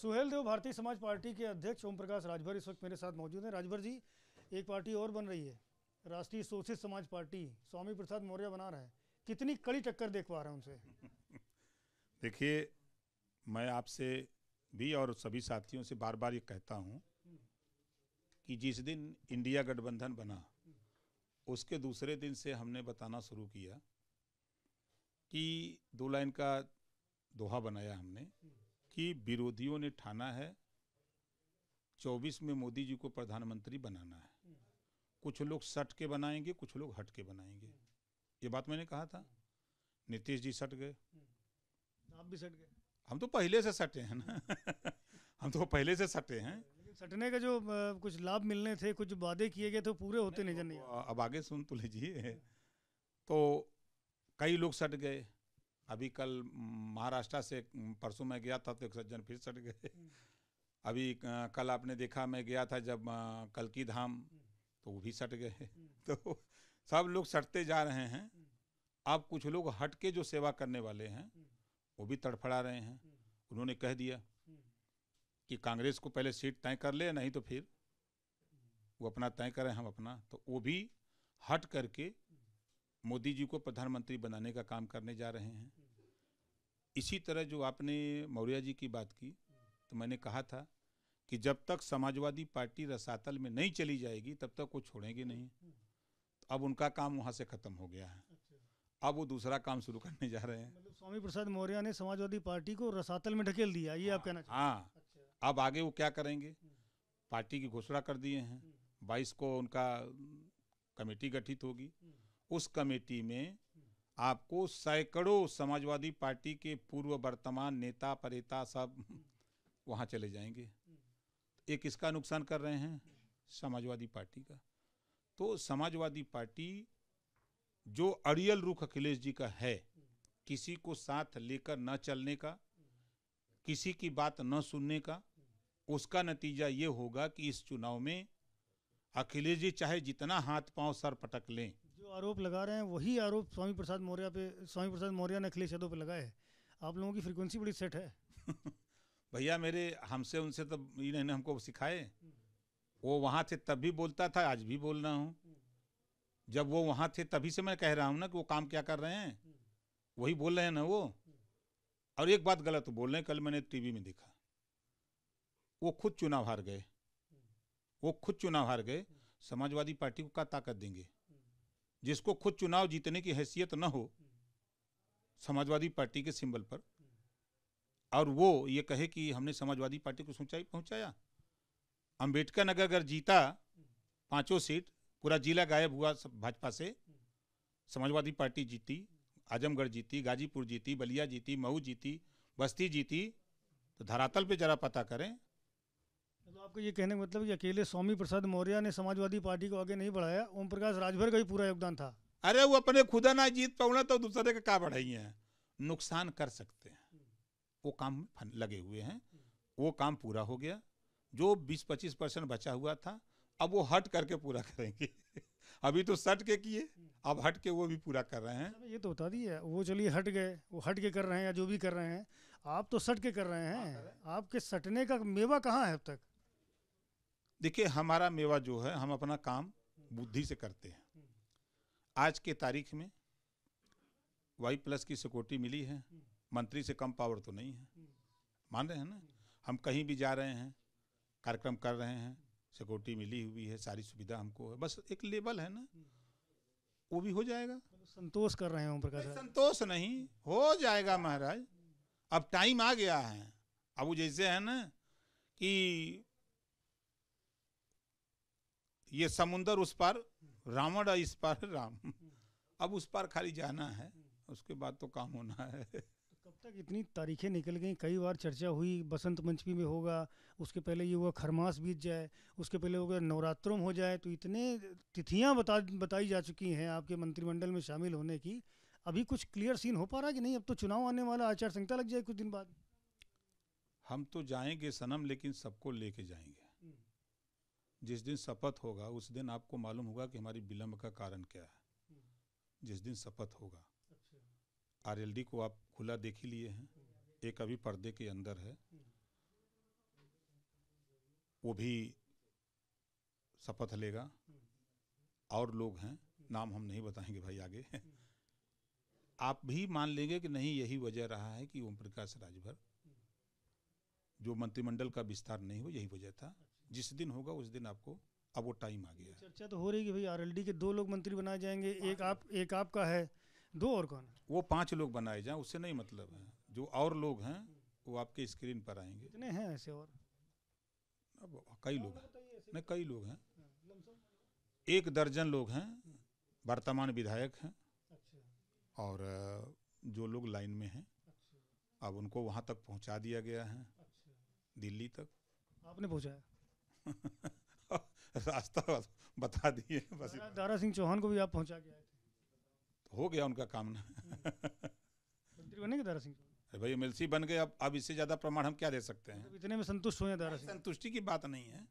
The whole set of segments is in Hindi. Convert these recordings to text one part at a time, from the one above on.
सुहेल देव भारतीय समाज पार्टी के अध्यक्ष ओम प्रकाश राजभर इस वक्त मेरे साथ मौजूद हैं राजभर जी एक पार्टी और बन रही है राष्ट्रीय शोषित समाज पार्टी स्वामी प्रसाद मौर्य बना रहा है कितनी कड़ी टक्कर देख पा रहे हैं उनसे देखिए मैं आपसे भी और सभी साथियों से बार बार ये कहता हूँ कि जिस दिन इंडिया गठबंधन बना उसके दूसरे दिन से हमने बताना शुरू किया कि दो लाइन का दोहा बनाया हमने कि विरोधियों ने ठाना है चौबीस में मोदी जी को प्रधानमंत्री बनाना है कुछ लोग सट के बनाएंगे कुछ लोग हट के बनाएंगे ये बात मैंने कहा था नीतीश जी सट गए आप भी सट गए हम तो पहले से सटे हैं ना हम तो पहले से सटे हैं सटने का जो कुछ लाभ मिलने थे कुछ वादे किए गए थे तो पूरे होते नहीं, नहीं, तो नहीं अब आगे सुन तो लीजिए तो कई लोग सट गए अभी कल महाराष्ट्र से परसों मैं गया था तो एक सज्जन फिर सट गए अभी कल आपने देखा मैं गया था जब कल की धाम तो वो भी सट गए तो सब लोग सटते जा रहे हैं अब कुछ लोग हट के जो सेवा करने वाले हैं वो भी तड़फड़ा रहे हैं उन्होंने कह दिया कि कांग्रेस को पहले सीट तय कर ले नहीं तो फिर वो अपना तय करें हम अपना तो वो भी हट करके मोदी जी को प्रधानमंत्री बनाने का काम करने जा रहे हैं इसी तरह जो आपने मौर्य जी की बात की तो मैंने कहा था कि जब तक समाजवादी पार्टी रसातल में नहीं चली जाएगी तब तक वो छोड़ेंगे नहीं तो अब उनका काम वहाँ से ख़त्म हो गया है अच्छा। अब वो दूसरा काम शुरू करने जा रहे हैं मतलब स्वामी प्रसाद मौर्य ने समाजवादी पार्टी को रसातल में ढकेल दिया ये आप कहना हाँ अच्छा। अब आगे वो क्या करेंगे हम्म। पार्टी की घोषणा कर दिए हैं हम्म। बाईस को उनका कमेटी गठित होगी हम्म। उस कमेटी में आपको सैकड़ों समाजवादी पार्टी के पूर्व वर्तमान नेता परेता सब वहाँ चले जाएंगे ये किसका नुकसान कर रहे हैं समाजवादी पार्टी का तो समाजवादी पार्टी जो अड़ियल रुख अखिलेश जी का है किसी को साथ लेकर न चलने का किसी की बात न सुनने का उसका नतीजा ये होगा कि इस चुनाव में अखिलेश जी चाहे जितना हाथ पांव सर पटक लें आरोप लगा रहे हैं वही आरोप स्वामी प्रसाद मौर्य पे स्वामी प्रसाद मौर्य ने अखिलेश यादव पे लगाए हैं आप लोगों की फ्रीक्वेंसी बड़ी सेट है भैया मेरे हमसे उनसे तो इन्होंने हमको सिखाए वो वहाँ थे तब भी बोलता था आज भी बोल रहा हूँ जब वो वहाँ थे तभी से मैं कह रहा हूँ ना कि वो काम क्या कर रहे हैं वही बोल रहे हैं ना वो और एक बात गलत बोल रहे हैं कल मैंने टीवी में देखा वो खुद चुनाव हार गए वो खुद चुनाव हार गए समाजवादी पार्टी को क्या ताकत देंगे जिसको खुद चुनाव जीतने की हैसियत न हो समाजवादी पार्टी के सिंबल पर और वो ये कहे कि हमने समाजवादी पार्टी को सोचाई पहुंचाया अंबेडकर नगर अगर जीता पांचों सीट पूरा जिला गायब हुआ भाजपा से समाजवादी पार्टी जीती आजमगढ़ जीती गाजीपुर जीती बलिया जीती मऊ जीती बस्ती जीती तो धरातल पे जरा पता करें तो आपको ये कहने का मतलब कि अकेले स्वामी प्रसाद मौर्य ने समाजवादी पार्टी को आगे नहीं बढ़ाया ओम प्रकाश राजभर का ही पूरा योगदान था अरे वो अपने खुदा ना जीत पाऊना तो दूसरे का क्या बढ़ाइए हैं नुकसान कर सकते हैं वो काम लगे हुए हैं वो काम पूरा हो गया जो 20-25 परसेंट बचा हुआ था अब वो हट करके पूरा करेंगे अभी तो सट के किए अब हट के वो भी पूरा कर रहे हैं ये तो बता दिए वो चलिए हट गए वो हट के कर रहे हैं या जो भी कर रहे हैं आप तो सट के कर रहे हैं हाँ, आपके सटने का मेवा कहाँ है अब तक देखिए हमारा मेवा जो है हम अपना काम बुद्धि से करते हैं आज के तारीख में वाई प्लस की सिक्योरिटी मिली है मंत्री से कम पावर तो नहीं है मान रहे हैं ना हम कहीं भी जा रहे हैं कार्यक्रम कर रहे हैं सिक्योरिटी मिली हुई है सारी सुविधा हमको है बस एक लेवल है ना वो भी हो जाएगा संतोष कर रहे हैं प्रकाश संतोष नहीं हो जाएगा महाराज अब टाइम आ गया है अब वो जैसे है ना कि ये समुन्दर उस पार रावण इस पार राम अब उस पार खाली जाना है उसके बाद तो काम होना है कब तक इतनी तारीखें निकल गई कई बार चर्चा हुई बसंत पंचमी में होगा उसके पहले ये हुआ खरमास बीत जाए उसके पहले हो गया नवरात्रों हो जाए तो इतने तिथियां बता बताई जा चुकी हैं आपके मंत्रिमंडल में शामिल होने की अभी कुछ क्लियर सीन हो पा रहा है कि नहीं अब तो चुनाव आने वाला आचार संहिता लग जाए कुछ दिन बाद हम तो जाएंगे सनम लेकिन सबको लेके जाएंगे जिस दिन शपथ होगा उस दिन आपको मालूम होगा कि हमारी विलम्ब का कारण क्या है हम्म। जिस दिन शपथ होगा अच्छा। आर डी को आप खुला देख ही लिए हैं हम्म। एक अभी पर्दे के अंदर है हम्म। वो भी शपथ लेगा और लोग हैं नाम हम नहीं बताएंगे भाई आगे आप भी मान लेंगे कि नहीं यही वजह रहा है कि ओम प्रकाश राजभर जो मंत्रिमंडल का विस्तार नहीं हुआ यही वजह था अच्छा। जिस दिन होगा उस दिन आपको अब वो टाइम आ गया चर्चा तो हो रही है भाई आरएलडी के दो लोग मंत्री बनाए जाएंगे एक आप एक आपका है दो और कौन वो पांच लोग बनाए जाए उससे नहीं मतलब है जो और लोग हैं वो आपके स्क्रीन पर आएंगे कितने हैं ऐसे और अब कई लोग हैं नहीं कई लोग हैं हाँ, एक दर्जन लोग हैं वर्तमान विधायक हैं अच्छा। और जो लोग लाइन में हैं अच्छा। अब उनको वहाँ तक पहुँचा दिया गया है अच्छा। दिल्ली तक आपने पहुँचाया रास्ता बता दिए बस दारा सिंह चौहान को भी आप पहुंचा के आए हो गया उनका काम ना हम्म। मंत्री बनेंगे दारा सिंह अरे भाई एमएलसी बन गए अब अब इससे ज़्यादा प्रमाण हम क्या दे सकते हैं तो इतने में संतुष्ट हो दारा सिंह संतुष्टि की बात नहीं है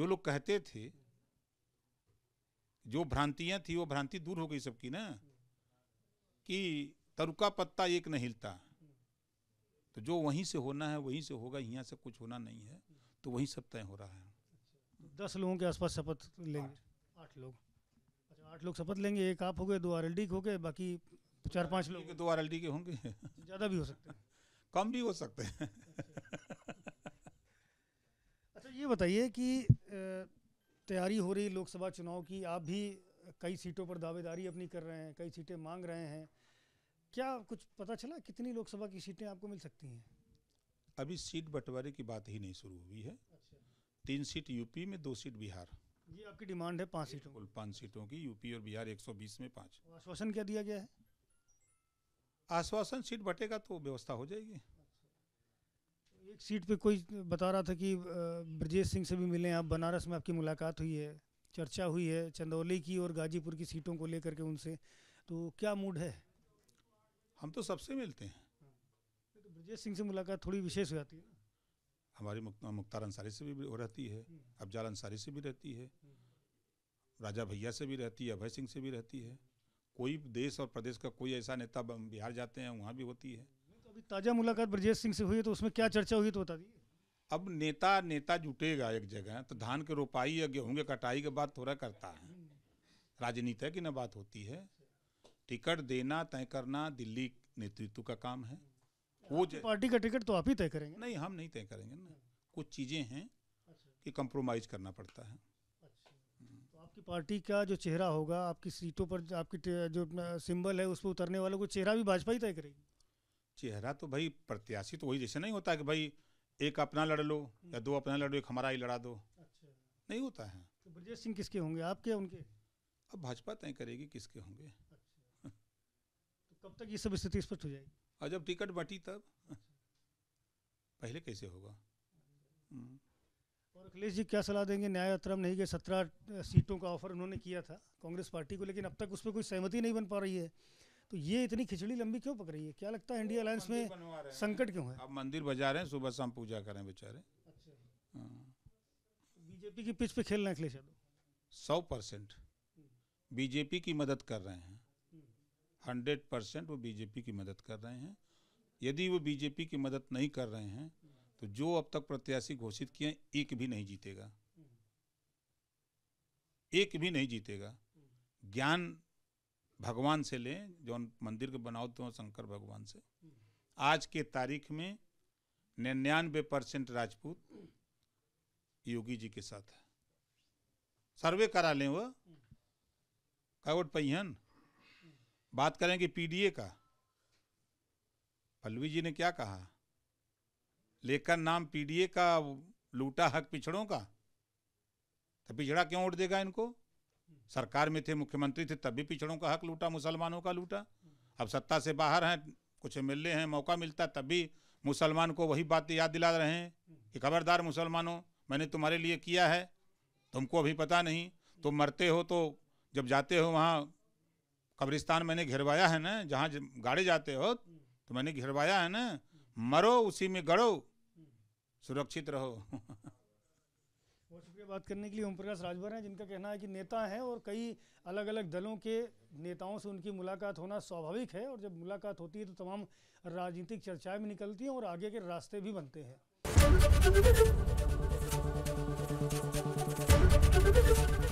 जो लोग कहते थे जो भ्रांतियां थी वो भ्रांति दूर हो गई सबकी ना कि तरुका पत्ता एक नहीं हिलता तो जो वहीं से होना है वहीं से होगा यहाँ से कुछ होना नहीं है तो वहीं सब तय हो रहा है दस लोगों के आसपास शपथ लेंगे आठ लोग अच्छा आठ लोग शपथ लेंगे एक आप हो गए दो आर एल डी के हो गए बाकी चार पाँच लोग दो आर एल डी के होंगे ज़्यादा भी हो सकते हैं कम भी हो सकते हैं अच्छा ये बताइए कि तैयारी हो रही लोकसभा चुनाव की आप भी कई सीटों पर दावेदारी अपनी कर रहे हैं कई सीटें मांग रहे हैं क्या कुछ पता चला कितनी लोकसभा की सीटें आपको मिल सकती हैं अभी सीट बंटवारे की बात ही नहीं शुरू हुई है तीन सीट यूपी में दो सीट बिहार ये आपकी डिमांड है पाँच सीटों कुल पाँच सीटों की यूपी और बिहार 120 में पाँच तो आश्वासन क्या दिया गया है आश्वासन सीट बटेगा तो व्यवस्था हो जाएगी तो एक सीट पे कोई बता रहा था कि ब्रजेश सिंह से भी मिले आप बनारस में आपकी मुलाकात हुई है चर्चा हुई है चंदौली की और गाजीपुर की सीटों को लेकर के उनसे तो क्या मूड है हम तो सबसे मिलते हैं हाँ। तो ब्रजेश सिंह से मुलाकात थोड़ी विशेष हो जाती है हमारी मुख्तार अंसारी से भी रहती है अफजाल अंसारी से भी रहती है राजा भैया से भी रहती है अभय सिंह से भी रहती है कोई देश और प्रदेश का कोई ऐसा नेता बिहार जाते हैं वहाँ भी होती है तो अभी ताज़ा मुलाकात ब्रजेश सिंह से हुई है तो उसमें क्या चर्चा हुई तो बता दीजिए अब नेता नेता जुटेगा एक जगह तो धान के रोपाई या गेहूँ के कटाई के बाद थोड़ा करता है राजनीति की ना बात होती है टिकट देना तय करना दिल्ली नेतृत्व का काम है वो पार्टी का टिकट तो आप ही तय करेंगे नहीं हम नहीं तय करेंगे ना अच्छा। कुछ चीज़ें हैं अच्छा। कि कंप्रोमाइज करना पड़ता है अच्छा। हम्म। तो आपकी पार्टी का जो चेहरा होगा आपकी सीटों पर आपकी जो सिंबल है उस पर उतरने वालों को चेहरा भी भाजपा ही तय करेगी चेहरा तो भाई प्रत्याशी तो वही जैसे नहीं होता कि भाई एक अपना लड़ लो या हम्म। दो अपना लड़ो एक हमारा ही लड़ा दो अच्छा। नहीं होता है तो ब्रजेश सिंह किसके होंगे आपके उनके अब भाजपा तय करेगी किसके होंगे अच्छा। तो कब तक ये सब स्थिति स्पष्ट हो जाएगी और जब टिकट बटी तब पहले कैसे होगा हम्म। और अखिलेश जी क्या सलाह देंगे न्याय अतरम नहीं गए सत्रह सीटों का ऑफर उन्होंने किया था कांग्रेस पार्टी को लेकिन अब तक उस पर कोई सहमति नहीं बन पा रही है तो ये इतनी खिचड़ी लंबी क्यों पक रही है क्या लगता है इंडिया अलायंस में संकट क्यों है अब मंदिर बजा रहे हैं सुबह शाम पूजा करें बेचारे अच्छा। हाँ। बीजेपी की पिच पे खेल रहे हैं अखिलेश यादव सौ परसेंट हम्म। बीजेपी की मदद कर रहे हैं हंड्रेड परसेंट वो बीजेपी की मदद कर रहे हैं यदि वो बीजेपी की मदद नहीं कर रहे हैं तो जो अब तक प्रत्याशी घोषित किए एक भी नहीं जीतेगा एक भी नहीं जीतेगा ज्ञान भगवान से लें जो मंदिर के बनाओ तो शंकर भगवान से आज के तारीख में निन्यानवे परसेंट राजपूत योगी जी के साथ है सर्वे करा लें वह कावट पहन बात करेंगे पीडीए का पल्लवी जी ने क्या कहा लेकर नाम पीडीए का लूटा हक पिछड़ों का तो पिछड़ा क्यों वोट देगा इनको सरकार में थे मुख्यमंत्री थे तब भी पिछड़ों का हक लूटा मुसलमानों का लूटा अब सत्ता से बाहर हैं कुछ एम हैं मौका मिलता तब भी मुसलमान को वही बात याद दिला रहे हैं कि खबरदार मुसलमानों मैंने तुम्हारे लिए किया है तुमको अभी पता नहीं तुम मरते हो तो जब जाते हो वहाँ कब्रिस्तान मैंने घिरवाया है ना जहाँ गाड़ी जाते हो तो मैंने घिरवाया है ना मरो उसी में गड़ो सुरक्षित रहो बहुत शुक्रिया बात करने के लिए ओम प्रकाश राजभर हैं जिनका कहना है कि नेता हैं और कई अलग अलग दलों के नेताओं से उनकी मुलाकात होना स्वाभाविक है और जब मुलाकात होती है तो तमाम राजनीतिक चर्चाएं भी निकलती हैं और आगे के रास्ते भी बनते हैं